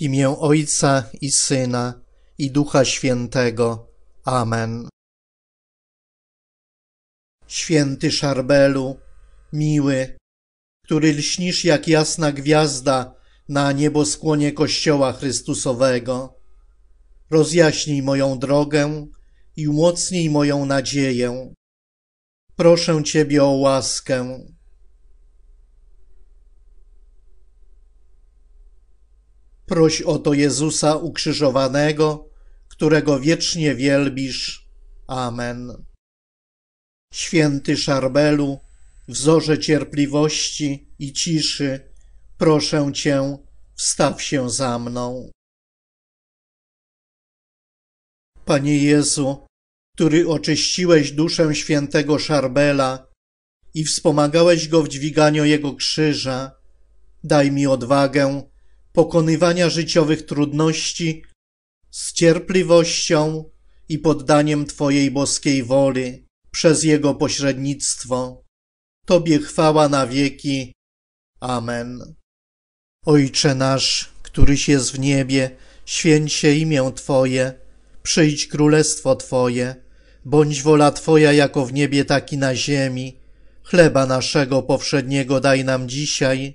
I imię Ojca i Syna i Ducha Świętego. Amen. Święty Szarbelu, miły, który lśnisz jak jasna gwiazda na nieboskłonie Kościoła Chrystusowego, rozjaśnij moją drogę i umocnij moją nadzieję. Proszę Ciebie o łaskę. Proś o to Jezusa ukrzyżowanego, którego wiecznie wielbisz. Amen. Święty Szarbelu, wzorze cierpliwości i ciszy, proszę Cię, wstaw się za mną. Panie Jezu, który oczyściłeś duszę świętego Szarbela i wspomagałeś go w dźwiganiu jego krzyża, daj mi odwagę, pokonywania życiowych trudności z cierpliwością i poddaniem Twojej boskiej woli przez Jego pośrednictwo. Tobie chwała na wieki. Amen. Ojcze nasz, któryś jest w niebie, święć się imię Twoje, przyjdź królestwo Twoje, bądź wola Twoja jako w niebie, tak i na ziemi. Chleba naszego powszedniego daj nam dzisiaj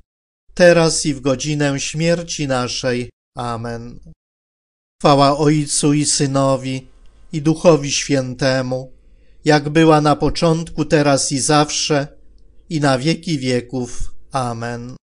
teraz i w godzinę śmierci naszej. Amen. Chwała Ojcu i Synowi i Duchowi Świętemu, jak była na początku, teraz i zawsze, i na wieki wieków. Amen.